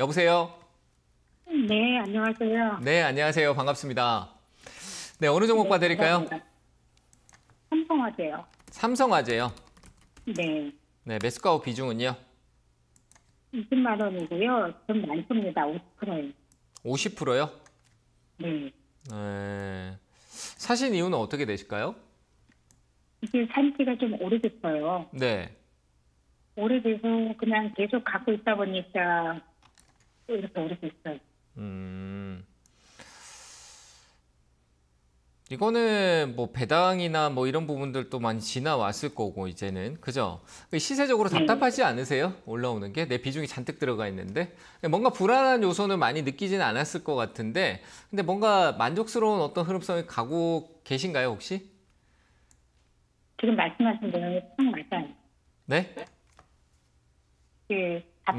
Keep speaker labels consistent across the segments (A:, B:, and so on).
A: 여보세요? 네, 안녕하세요. 네, 안녕하세요. 반갑습니다. 네, 어느 종목 봐드릴까요? 네, 삼성화재요. 삼성화재요? 네. 네, 매수가후 비중은요? 20만 원이고요. 좀 많습니다. 50%요. 50%요? 네. 네. 사신 이유는 어떻게 되실까요? 이게 산지가 좀 오래됐어요. 네. 오래돼서 그냥 계속 갖고 있다 보니까 이렇게 오를 수 있어요. 음. 이거는 뭐 배당이나 뭐 이런 부분들도 많이 지나왔을 거고 이제는 그죠? 시세적으로 네. 답답하지 않으세요? 올라오는 게 내 비중이 잔뜩 들어가 있는데 뭔가 불안한 요소는 많이 느끼진 않았을 것 같은데 근데 뭔가 만족스러운 어떤 흐름성이 가고 계신가요 혹시? 지금 말씀하신 내용이 딱 맞아요. 네? 예, 그 앞서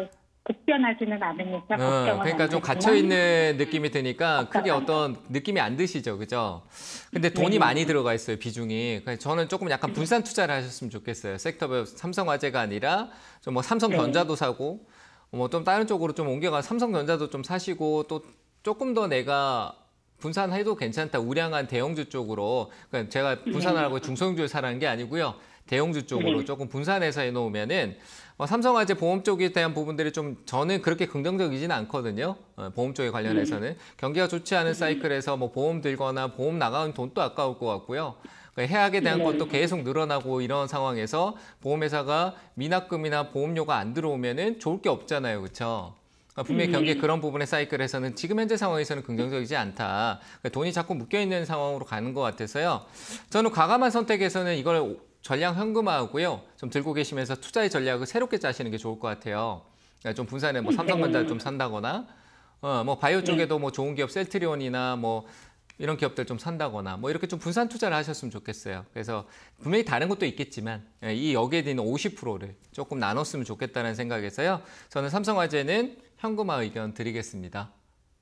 A: 음. 급변하지는 않으니까 어, 그러니까 좀 갇혀 있는 느낌이 드니까 크게 어떤 느낌이 안 드시죠, 그죠? 근데 네. 돈이 네. 많이 들어가 있어요 비중이. 그러니까 저는 조금 약간 분산 투자를 하셨으면 좋겠어요. 섹터별 삼성화재가 아니라 좀 뭐 삼성전자도 네. 사고 뭐 좀 다른 쪽으로 좀 옮겨가 삼성전자도 좀 사시고 또 조금 더 내가 분산해도 괜찮다 우량한 대형주 쪽으로 그러니까 제가 네. 분산하라고 중소형주를 사라는 게 아니고요. 대형주 쪽으로 네. 조금 분산해서 해놓으면은 어, 뭐 삼성화재 보험 쪽에 대한 부분들이 좀 저는 그렇게 긍정적이지는 않거든요. 어, 보험 쪽에 관련해서는 네. 경기가 좋지 않은 사이클에서 뭐 보험 들거나 보험 나가는 돈도 아까울 것 같고요. 그러니까 해약에 대한 네. 것도 계속 늘어나고 이런 상황에서 보험회사가 미납금이나 보험료가 안 들어오면은 좋을 게 없잖아요, 그렇죠? 분명히 음. 경기 그런 부분의 사이클에서는 지금 현재 상황에서는 긍정적이지 않다. 그러니까 돈이 자꾸 묶여있는 상황으로 가는 것 같아서요. 저는 과감한 선택에서는 이걸 전량 현금화하고요. 좀 들고 계시면서 투자의 전략을 새롭게 짜시는 게 좋을 것 같아요. 예, 좀 분산에 뭐 음. 삼성전자 좀 산다거나 어, 뭐 바이오 네. 쪽에도 뭐 좋은 기업 셀트리온이나 뭐 이런 기업들 좀 산다거나 뭐 이렇게 좀 분산 투자를 하셨으면 좋겠어요. 그래서 분명히 다른 것도 있겠지만 예, 이 여기에 있는 50%를 조금 나눴으면 좋겠다는 생각에서요. 저는 삼성화재는 현금화 의견 드리겠습니다.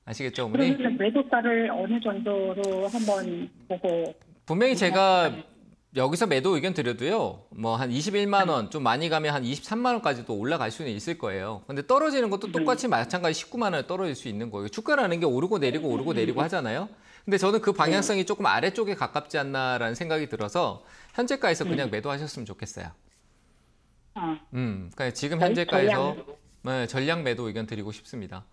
A: 아시겠죠, 어머니? 매도가를 어느 정도로 한번 보고 분명히 제가 여기서 매도 의견 드려도요. 뭐 한 21만 원, 좀 많이 가면 한 23만 원까지도 올라갈 수는 있을 거예요. 근데 떨어지는 것도 음. 똑같이 마찬가지 19만 원에 떨어질 수 있는 거예요. 주가라는 게 오르고 내리고 오르고 내리고 음. 하잖아요. 근데 저는 그 방향성이 네. 조금 아래쪽에 가깝지 않나라는 생각이 들어서 현재가에서 그냥 네. 매도하셨으면 좋겠어요. 아. 음, 그러니까 지금 네, 현재가에서 네, 전략 매도 의견 드리고 싶습니다.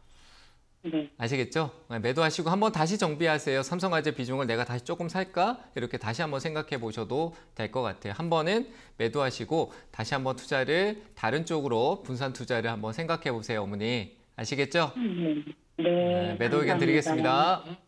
A: 네. 아시겠죠? 네, 매도하시고 한번 다시 정비하세요. 삼성화재 비중을 내가 다시 조금 살까? 이렇게 다시 한번 생각해 보셔도 될 것 같아요. 한 번은 매도하시고 다시 한번 투자를 다른 쪽으로 분산 투자를 한번 생각해 보세요, 어머니. 아시겠죠? 음, 네. 네. 네 매도 의견 감사합니다. 드리겠습니다.